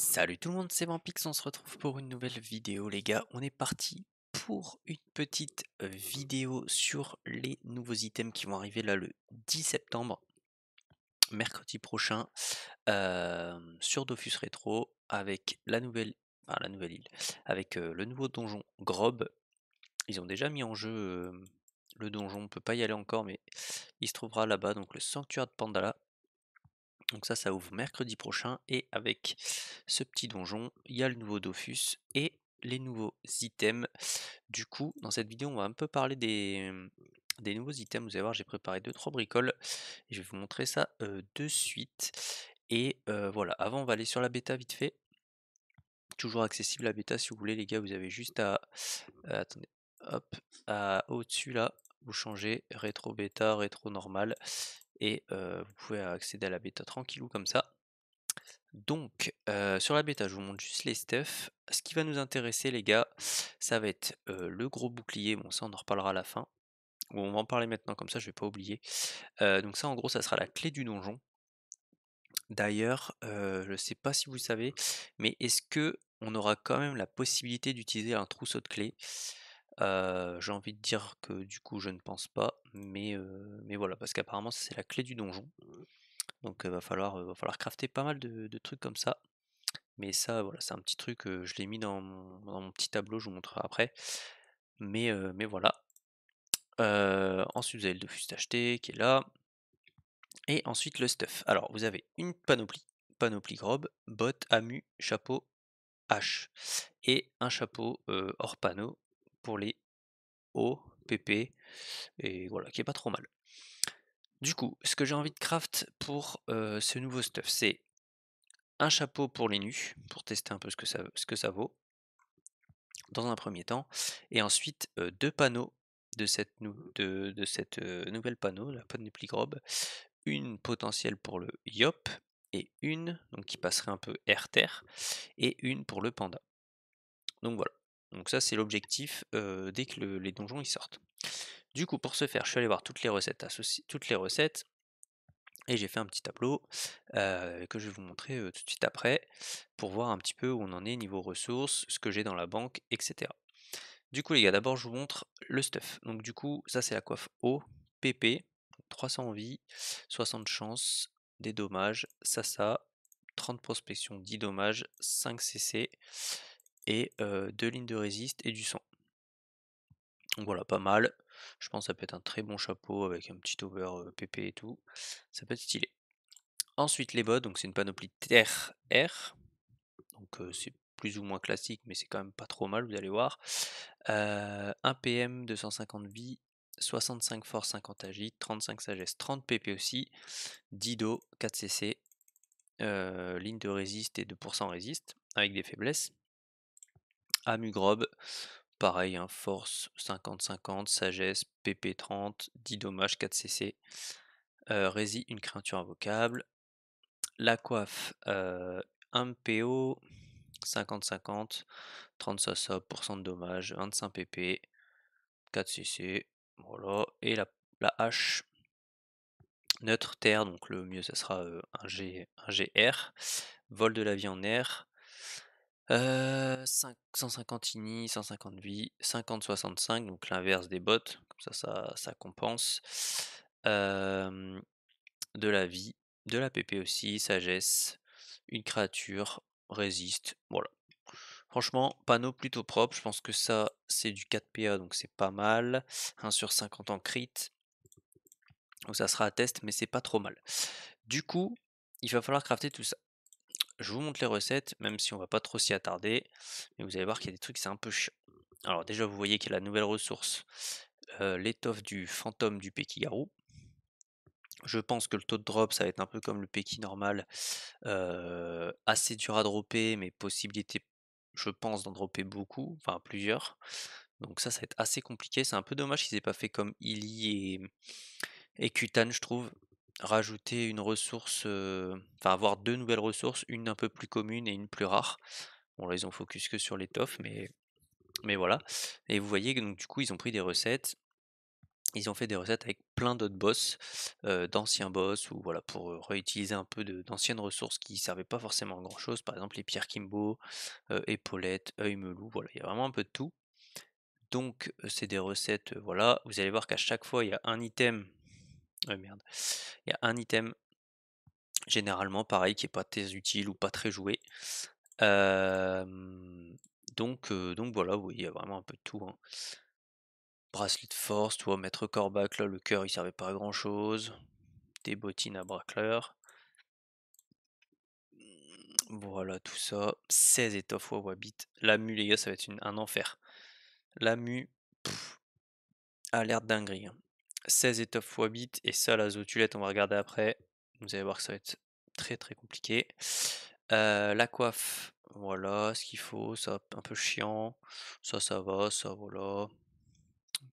Salut tout le monde, c'est Vampix, on se retrouve pour une nouvelle vidéo les gars. On est parti pour une petite euh, vidéo sur les nouveaux items qui vont arriver là le 10 septembre, mercredi prochain, euh, sur Dofus Retro, avec la nouvelle, la nouvelle île, avec euh, le nouveau donjon Grob. Ils ont déjà mis en jeu le donjon, on ne peut pas y aller encore, mais il se trouvera là-bas, donc le sanctuaire de Pandala. Donc ça, ça ouvre mercredi prochain. Et avec ce petit donjon, il y a le nouveau Dofus et les nouveaux items. Du coup, dans cette vidéo, on va un peu parler des, mmh, nouveaux items. Vous allez voir, j'ai préparé 2-3 bricoles. Et je vais vous montrer ça euh, de suite. Et euh, voilà, avant, on va aller sur la bêta vite fait. Toujours accessible la bêta si vous voulez, les gars. Vous avez juste à... Euh, attendez, hop, à, au-dessus là, vous changez rétro bêta, rétro normal et vous pouvez accéder à la bêta tranquillou comme ça. Donc, sur la bêta, je vous montre juste les stuff. Ce qui va nous intéresser, les gars, ça va être le gros bouclier. Bon, ça, on en reparlera à la fin. Bon, on va en parler maintenant, comme ça, je vais pas oublier. donc ça, en gros, ça sera la clé du donjon. D'ailleurs, je ne sais pas si vous savez, mais est-ce que on aura quand même la possibilité d'utiliser un trousseau de clés J'ai envie de dire que du coup, je ne pense pas. Mais, mais voilà, parce qu'apparemment c'est la clé du donjon. Mmh. Donc va falloir va falloir crafter pas mal de, trucs comme ça. Mais ça, voilà, c'est un petit truc, je l'ai mis dans mon, petit tableau, je vous montrerai après. Mais, mais voilà. ensuite, vous avez le Dofus acheté qui est là. Et ensuite le stuff. Alors, vous avez une panoplie. Panoplie grobe, botte, amu, chapeau, hache. Et un chapeau hors panneau pour les hauts PP, et voilà, qui est pas trop mal. Du coup, ce que j'ai envie de craft pour ce nouveau stuff, c'est un chapeau pour les nus, pour tester un peu ce que ça, ce que ça vaut, dans un premier temps, et ensuite deux panneaux de cette, nouvelle panneau, la panne pli grobe, une potentielle pour le Yop, et une, donc qui passerait un peu air-terre, et une pour le panda. Donc voilà, donc ça c'est l'objectif dès que les donjons ils sortent. Du coup pour ce faire je suis allé voir toutes les recettes toutes les recettes et j'ai fait un petit tableau que je vais vous montrer tout de suite après pour voir un petit peu où on en est niveau ressources, ce que j'ai dans la banque, etc. Du coup les gars d'abord je vous montre le stuff. Donc du coup ça c'est la coiffe O, PP, 300 vie, 60 chances, des dommages, ça ça, 30 prospections, 10 dommages, 5 CC, et deux lignes de résiste et du sang. voilà, pas mal. Je pense que ça peut être un très bon chapeau avec un petit over PP et tout. Ça peut être stylé. Ensuite, les bots, donc c'est une panoplie terre R. Donc c'est plus ou moins classique, mais c'est quand même pas trop mal, vous allez voir. 1 PM, 250 vie, 65 force, 50 agit, 35 sagesse, 30 PP aussi, 10 dos, 4 CC, ligne de résiste et 2% résiste, avec des faiblesses. Amugrob. Pareil, hein, force 50-50, sagesse, PP30, 10 dommages, 4 CC. Euh, une créature invocable. La coiffe, euh, un 1 PO, 50-50, 35 sobs, de dommages, 25 PP, 4 CC. Voilà. Et la, la hache, neutre terre, donc le mieux ce sera euh, un, G, un GR. Vol de la vie en air, 150 euh, ini, 150 vie, 50-65, donc l'inverse des bots, comme ça, ça, ça compense. de la vie, de la PP aussi, sagesse, une créature, résiste, voilà. Franchement, panneau plutôt propre, je pense que ça, c'est du 4PA, donc c'est pas mal. 1 sur 50 en crit, donc ça sera à test, mais c'est pas trop mal. Du coup, il va falloir crafter tout ça je vous montre les recettes, même si on va pas trop s'y attarder. Mais vous allez voir qu'il y a des trucs, c'est un peu chiant. Alors déjà, vous voyez qu'il y a la nouvelle ressource, euh, l'étoffe du fantôme du Pekigarou. Je pense que le taux de drop, ça va être un peu comme le Peki normal, euh, assez dur à dropper, mais possibilité, je pense, d'en dropper beaucoup, enfin plusieurs. Donc ça, ça va être assez compliqué. C'est un peu dommage qu'ils aient pas fait comme Illy et, et Kutan, je trouve rajouter une ressource, enfin avoir deux nouvelles ressources, une un peu plus commune et une plus rare. Bon là ils ont focus que sur l'étoffe, mais, mais voilà. Et vous voyez que donc du coup ils ont pris des recettes, ils ont fait des recettes avec plein d'autres boss, d'anciens boss, ou voilà, pour réutiliser un peu d'anciennes ressources qui ne servaient pas forcément à grand chose, par exemple les pierres Kimbo, épaulettes, œil melou, voilà, il y a vraiment un peu de tout. Donc c'est des recettes, voilà, vous allez voir qu'à chaque fois il y a un item ah, merde. Il y a un item, généralement, pareil, qui est pas très utile ou pas très joué. donc, donc voilà, oui, il y a vraiment un peu de tout. Hein. Bracelet de force, toi, maître corbac, là, le cœur, il servait pas à grand chose. Des bottines à bracleur. Mmh, voilà, tout ça. 16 étoffes bit La mule, les gars, ça va être un enfer. La mue, a alerte dinguerie. Hein. 16 étoffes x bit et ça la zotulette on va regarder après. Vous allez voir que ça va être très très compliqué. Euh, la coiffe, voilà ce qu'il faut, ça un peu chiant, ça ça va, ça voilà,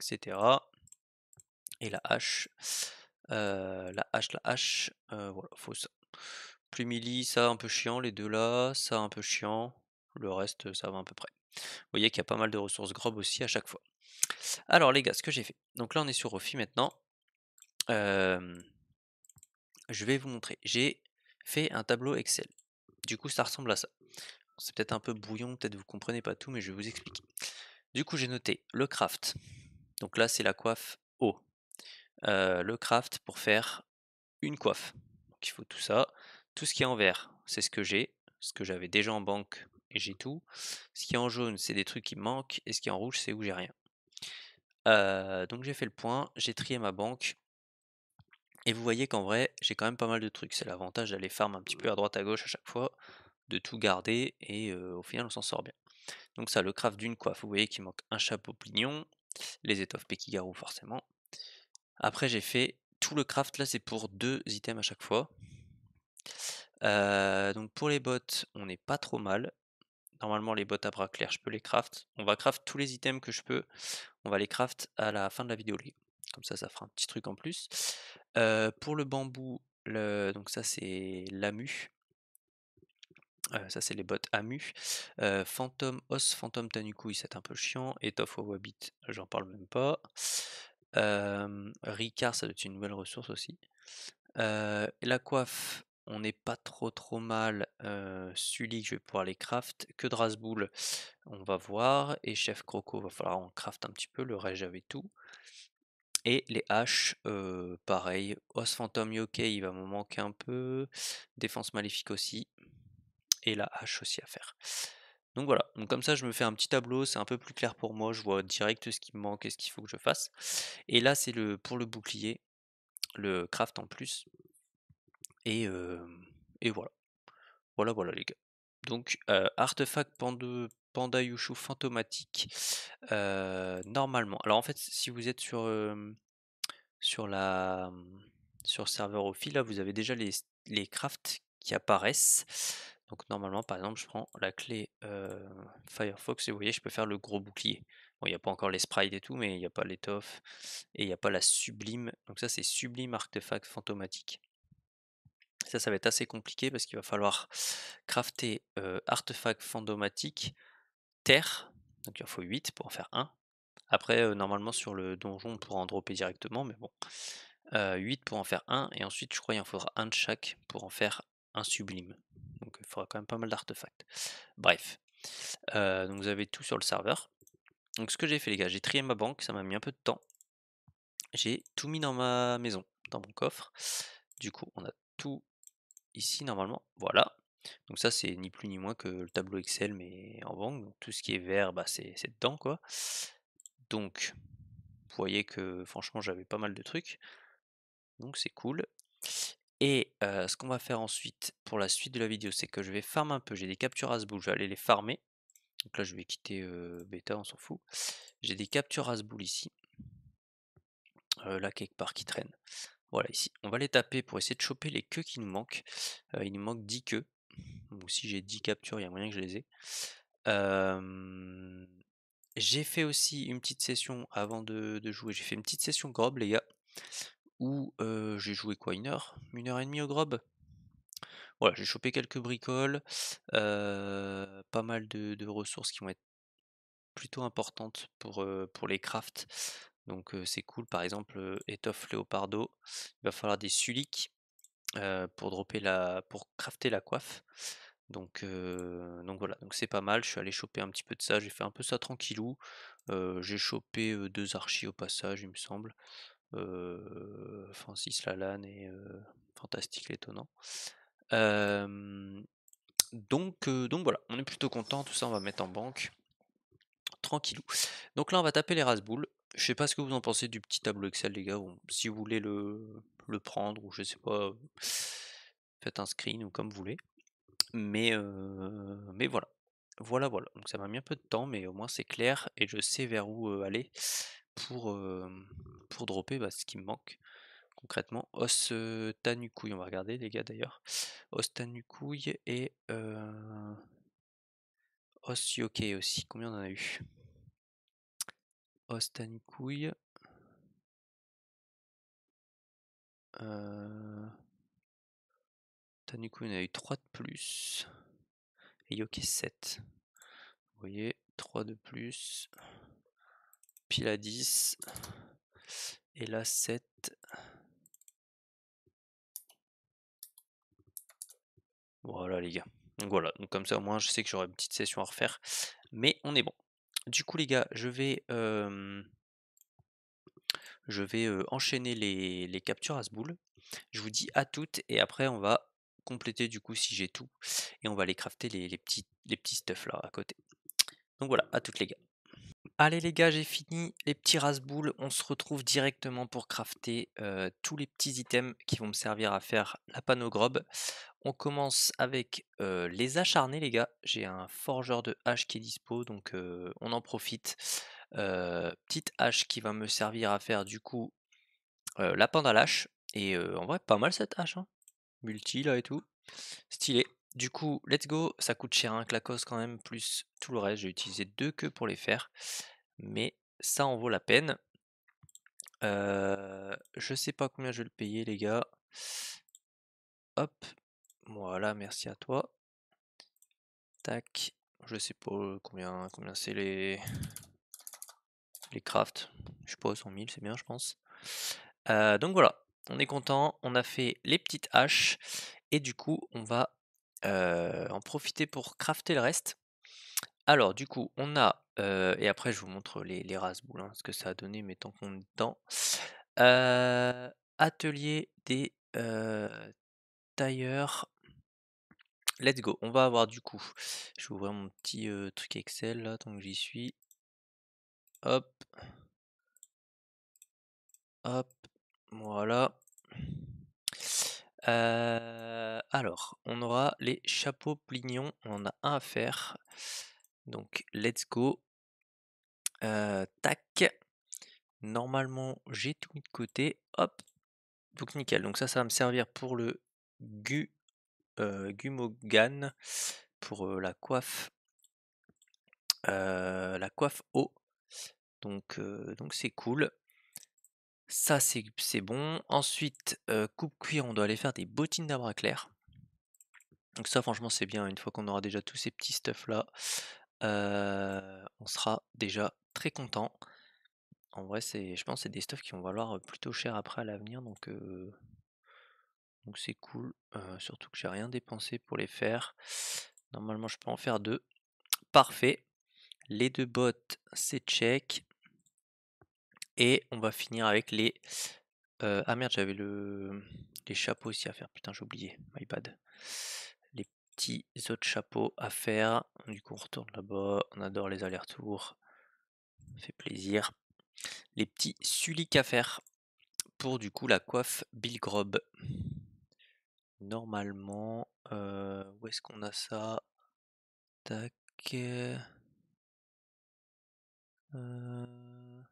etc. Et euh, la hache, la hache, la euh, hache, voilà, faut ça. Plumili, ça un peu chiant, les deux là, ça un peu chiant, le reste, ça va à peu près. Vous voyez qu'il y a pas mal de ressources grobes aussi à chaque fois. Alors les gars, ce que j'ai fait. Donc là, on est sur Rofi maintenant. je vais vous montrer. J'ai fait un tableau Excel. Du coup, ça ressemble à ça. C'est peut-être un peu brouillon, peut-être vous comprenez pas tout, mais je vais vous expliquer. Du coup, j'ai noté le craft. Donc là, c'est la coiffe haut. Euh, le craft pour faire une coiffe. Donc il faut tout ça. Tout ce qui est en vert, c'est ce que j'ai. Ce que j'avais déjà en banque, j'ai tout. Ce qui est en jaune, c'est des trucs qui manquent. Et ce qui est en rouge, c'est où j'ai rien. donc j'ai fait le point, j'ai trié ma banque. Et vous voyez qu'en vrai, j'ai quand même pas mal de trucs. C'est l'avantage d'aller farm un petit peu à droite à gauche à chaque fois, de tout garder et au final on s'en sort bien. Donc ça, le craft d'une coiffe, vous voyez qu'il manque un chapeau plignon, les étoffes Pekigarou forcément. Après j'ai fait tout le craft, là c'est pour deux items à chaque fois. donc pour les bottes, on n'est pas trop mal normalement les bottes à bras clairs, je peux les craft. On va craft tous les items que je peux. On va les craft à la fin de la vidéo, les Comme ça, ça fera un petit truc en plus. Euh, pour le bambou, donc ça c'est l'amu. Euh, ça c'est les bottes amu. Euh, Phantom os, Phantom tanukui, c'est un peu chiant. Étoffe au wabit, j'en parle même pas. Ricard, ça doit être une nouvelle ressource aussi. la coiffe, on n'est pas trop trop mal. Sully, je vais pouvoir les craft. Que Drasboul, on va voir. Et Chef Croco, va falloir en craft un petit peu. Le Rage j'avais tout. Et les haches, pareil. Os Phantom Yoke, il va me manquer un peu. Défense maléfique aussi. Et la hache aussi à faire. Donc voilà, donc comme ça je me fais un petit tableau, c'est un peu plus clair pour moi, je vois direct ce qui me manque et ce qu'il faut que je fasse. Et là c'est le pour le bouclier, le craft en plus, et, voilà. Voilà, voilà les gars. Donc, artefact Panda, Yushu fantomatique. normalement. Alors, en fait, si vous êtes sur, sur, la, mmh, sur serveur au là, vous avez déjà les, les crafts qui apparaissent. Donc, normalement, par exemple, je prends la clé Firefox et vous voyez, je peux faire le gros bouclier. Bon, il n'y a pas encore les sprites et tout, mais il n'y a pas l'étoffe et il n'y a pas la sublime. Donc, ça, c'est sublime artefact fantomatique. Ça, ça va être assez compliqué parce qu'il va falloir crafter Artefacts, artefact terre, donc il en faut 8 pour en faire un. Après, normalement sur le donjon, on pourra en dropper directement, mais bon. 8 pour en faire un, et ensuite je crois qu'il en faudra un de chaque pour en faire un sublime. Donc il faudra quand même pas mal d'artefacts. Bref. donc vous avez tout sur le serveur. Donc ce que j'ai fait les gars, j'ai trié ma banque, ça m'a mis un peu de temps. J'ai tout mis dans ma maison, dans mon coffre. Du coup, on a tout ici normalement. Voilà. Donc ça c'est ni plus ni moins que le tableau Excel mais en banque. Donc tout ce qui est vert bah, c'est dedans quoi. Donc vous voyez que franchement j'avais pas mal de trucs. Donc c'est cool. Et ce qu'on va faire ensuite pour la suite de la vidéo c'est que je vais farm un peu. J'ai des captures à ce je vais aller les farmer. Donc là je vais quitter Beta, bêta, on s'en fout. J'ai des captures à ce ici. là quelque part qui traîne. Voilà, ici, on va les taper pour essayer de choper les queues qui nous manquent. Euh, il nous manque 10 queues. Ou si j'ai 10 captures, il y a moyen que je les ai. J'ai fait aussi une petite session avant de, jouer. J'ai fait une petite session grob, les gars. Où j'ai joué quoi Une heure Une heure et demie au grob Voilà, j'ai chopé quelques bricoles. pas mal de, ressources qui vont être plutôt importantes pour, pour les crafts. Donc c'est cool, par exemple, étoffe léopardo, il va falloir des suliques pour dropper la. pour crafter la coiffe. Donc, donc voilà, donc c'est pas mal. Je suis allé choper un petit peu de ça, j'ai fait un peu ça tranquillou. j'ai chopé deux archis au passage, il me semble. Francis Lalanne et Fantastique l'étonnant. donc, donc voilà, on est plutôt content, tout ça on va mettre en banque tranquillou. Donc là, on va taper les Rasboules. Je sais pas ce que vous en pensez du petit tableau Excel, les gars. si vous voulez le, le prendre, ou je sais pas, euh, faites un screen ou comme vous voulez. Mais, euh, mais voilà. Voilà, voilà. Donc ça m'a mis un peu de temps, mais au moins c'est clair et je sais vers où euh, aller pour, pour dropper bah, ce qui me manque concrètement. Os Tanukouille, on va regarder les gars d'ailleurs. Os Tanukouille et Os Yoke aussi. Combien on en a eu Ostankouille. Euh... Tanikouille, on a eu 3 de plus. Et Yoki 7. Vous voyez, 3 de plus. Pile à 10. Et là 7. Voilà les gars. Donc voilà, donc comme ça au moins je sais que j'aurai une petite session à refaire. Mais on est bon. Du coup, les gars, je vais, je vais enchaîner les, les, captures à ce boule. Je vous dis à toutes et après, on va compléter du coup si j'ai tout. Et on va aller crafter les, petits, les petits stuff là à côté. Donc voilà, à toutes les gars. Allez les gars, j'ai fini les petits rasboules. On se retrouve directement pour crafter euh, tous les petits items qui vont me servir à faire la panogrobe. On commence avec euh, les acharnés les gars. J'ai un forgeur de hache qui est dispo, donc euh, on en profite. petite hache qui va me servir à faire du coup la hache. Et en vrai, pas mal cette hache. Hein. Multi là et tout. Stylé. Du coup, let's go, ça coûte cher un hein, clacos quand même, plus tout le reste, j'ai utilisé deux queues pour les faire mais ça en vaut la peine. je sais pas combien je vais le payer, les gars. Hop, voilà, merci à toi. Tac, je sais pas combien combien c'est les les crafts. Je sais pas, 100 000, c'est bien, je pense. donc voilà, on est content, on a fait les petites haches et du coup, on va en profiter pour crafter le reste. Alors, du coup, on a et après je vous montre les les hein, ce que ça a donné, mais tant qu'on est dedans. atelier des, tailleurs. Let's go, on va avoir du coup je vais ouvrir mon petit, truc Excel là, tant que j'y suis. Hop. Hop, voilà. alors, on aura les chapeaux plignons, on en a un à faire. Donc let's go. Euh, tac. Normalement, j'ai tout mis de côté. Hop. Donc nickel. Donc ça, ça va me servir pour le gu, euh, gumogan, pour euh, la coiffe. la coiffe haut. Donc donc c'est cool. Ça c'est bon. Ensuite, coupe cuir, on doit aller faire des bottines d'abras clair. Donc ça franchement c'est bien, une fois qu'on aura déjà tous ces petits stuff là, euh, on sera déjà très content. En vrai, c'est, je pense que c'est des stuffs qui vont valoir plutôt cher après à l'avenir, donc euh, donc c'est cool. Euh, surtout que j'ai rien dépensé pour les faire. Normalement, je peux en faire deux. Parfait. Les deux bottes, c'est check. Et on va finir avec les. ah merde, j'avais le les chapeaux aussi à faire. Putain, j'ai oublié. My petits autres chapeaux à faire. Du coup, on retourne là-bas. On adore les allers-retours. fait plaisir. Les petits suliques à faire pour du coup la coiffe Bill Grob. Normalement, euh, où est-ce qu'on a ça Tac. Euh,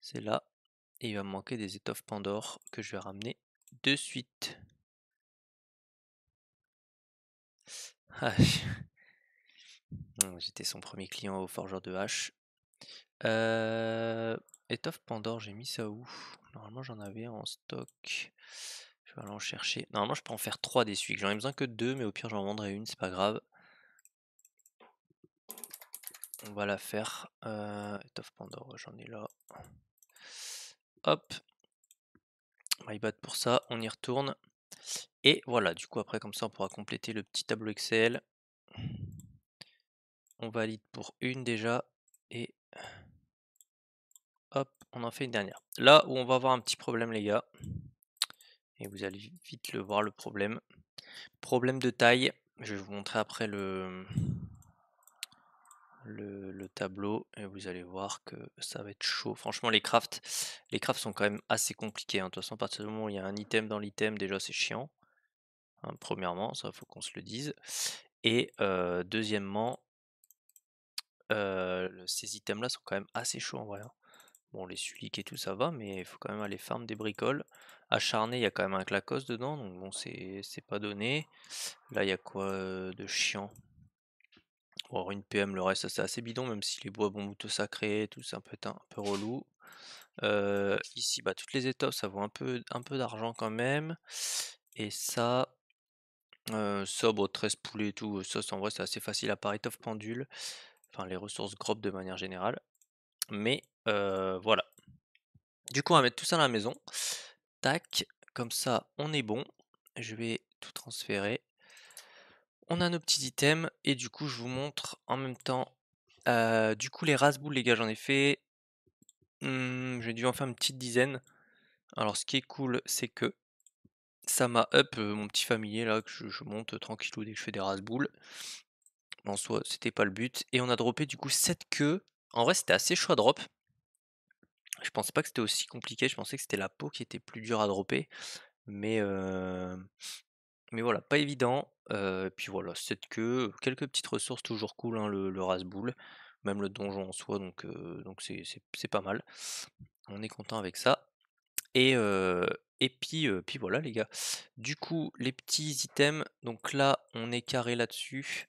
c'est là. Et il va me manquer des étoffes Pandore que je vais ramener de suite. Mmh, j'étais son premier client au forgeur de hache. Euh, étoffe Pandore, j'ai mis ça où Normalement j'en avais en stock. Je vais aller en chercher. Normalement je peux en faire 3 des suites. J'en ai besoin que 2, mais au pire j'en vendrai une, c'est pas grave. On va la faire. Euh, étoffe Pandore, j'en ai là. Hop. y battre pour ça, on y retourne. Et voilà, du coup après comme ça on pourra compléter le petit tableau Excel. On valide pour une déjà et hop, on en fait une dernière. Là où on va avoir un petit problème les gars, et vous allez vite le voir le problème. Problème de taille, je vais vous montrer après le, le, tableau et vous allez voir que ça va être chaud. Franchement, les crafts, les crafts sont quand même assez compliqués. Hein. De toute façon, à partir du moment où il y a un item dans l'item, déjà c'est chiant. Hein, premièrement, ça faut qu'on se le dise. Et deuxièmement, ces items là sont quand même assez chauds en vrai. Hein. Bon, les suliques et tout ça va, mais il faut quand même aller farm des bricoles. Acharné, il y a quand même un clacos dedans, donc bon, c'est pas donné. Là, il y a quoi de chiant ou une PM, le reste, ça, c'est assez bidon, même si les bois bon tout sacrés, tout ça, un peu, un peu relou. ici, bah, toutes les étoffes, ça vaut un peu, un peu d'argent quand même. Et ça, euh, sobre, 13 poulets et tout, ça, en vrai, c'est assez facile à part étoffe pendule. Enfin, les ressources groupes de manière générale. Mais voilà. Du coup, on va mettre tout ça dans la maison. Tac, comme ça, on est bon. Je vais tout transférer. On a nos petits items et du coup je vous montre en même temps. du coup les rasboules les gars j'en ai fait. Mmh, j'ai dû en faire une petite dizaine. Alors ce qui est cool c'est que ça m'a up mon petit familier là que je, monte tranquillou dès que je fais des rasboules. En soi c'était pas le but. Et on a droppé du coup cette queues. En vrai c'était assez chaud à drop. Je pensais pas que c'était aussi compliqué, je pensais que c'était la peau qui était plus dure à dropper. Mais mais voilà, pas évident. et puis voilà, c'est que quelques petites ressources toujours cool, hein, le, le Rasboul, même le donjon en soi, donc donc c'est pas mal. On est content avec ça. Et, et puis, puis voilà les gars. Du coup, les petits items, donc là on est carré là-dessus.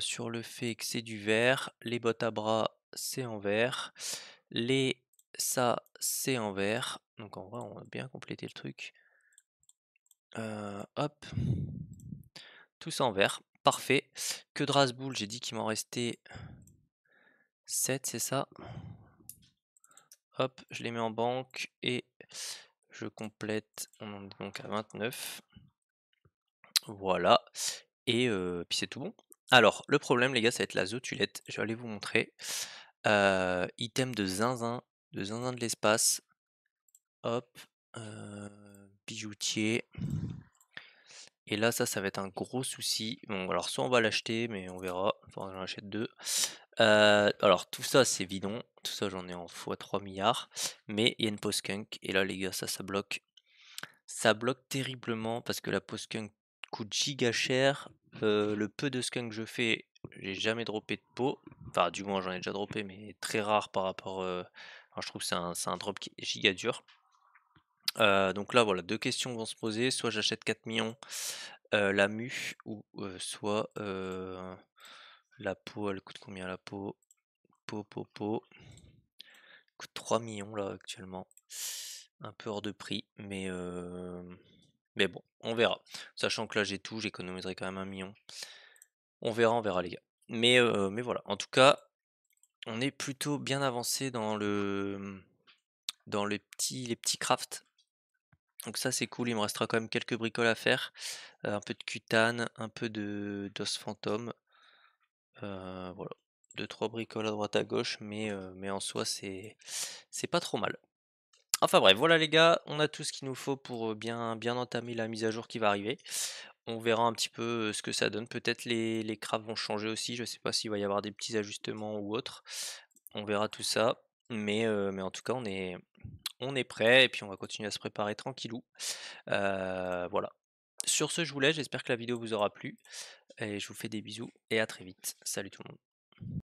sur le fait que c'est du vert. Les bottes à bras, c'est en vert. Les ça, c'est en vert. Donc en vrai, on a bien complété le truc. Euh, hop. Tout ça en vert. Parfait. Que de j'ai dit qu'il m'en restait 7, c'est ça Hop, je les mets en banque et je complète. On en est donc à 29. Voilà. Et euh, puis c'est tout bon. Alors, le problème, les gars, ça va être la zootulette Je vais aller vous montrer. Euh, item de zinzin, de zinzin de l'espace. Hop bijoutier. Et là, ça, ça va être un gros souci. Bon, alors soit on va l'acheter, mais on verra. Enfin, j'en achète deux. Euh, alors tout ça, c'est bidon. Tout ça, j'en ai en x3 milliards. Mais il y a une post-kunk. Et là, les gars, ça, ça bloque. Ça bloque terriblement parce que la post-kunk coûte giga cher. Euh, le peu de skunk que je fais, j'ai jamais droppé de peau Enfin, du moins, j'en ai déjà droppé, mais très rare par rapport. Euh... je trouve que c'est un, un, drop qui est giga dur donc là, voilà, deux questions vont se poser. Soit j'achète 4 millions la mu ou soit la peau, elle coûte combien la peau Peau, peau, Elle coûte 3 millions là actuellement. Un peu hors de prix, mais, mais bon, on verra. Sachant que là j'ai tout, j'économiserai quand même un million. On verra, on verra les gars. Mais, mais voilà, en tout cas, on est plutôt bien avancé dans le dans les petits, les petits crafts. Donc ça c'est cool, il me restera quand même quelques bricoles à faire. un peu de cutane, un peu de d'os fantôme. voilà, deux trois bricoles à droite à gauche, mais, mais en soi c'est c'est pas trop mal. Enfin bref, voilà les gars, on a tout ce qu'il nous faut pour bien, bien entamer la mise à jour qui va arriver. On verra un petit peu ce que ça donne. Peut-être les, les vont changer aussi, je sais pas s'il va y avoir des petits ajustements ou autre. On verra tout ça. Mais, mais en tout cas, on est on est prêt et puis on va continuer à se préparer tranquillou. voilà. Sur ce, je vous laisse, j'espère que la vidéo vous aura plu et je vous fais des bisous et à très vite. Salut tout le monde.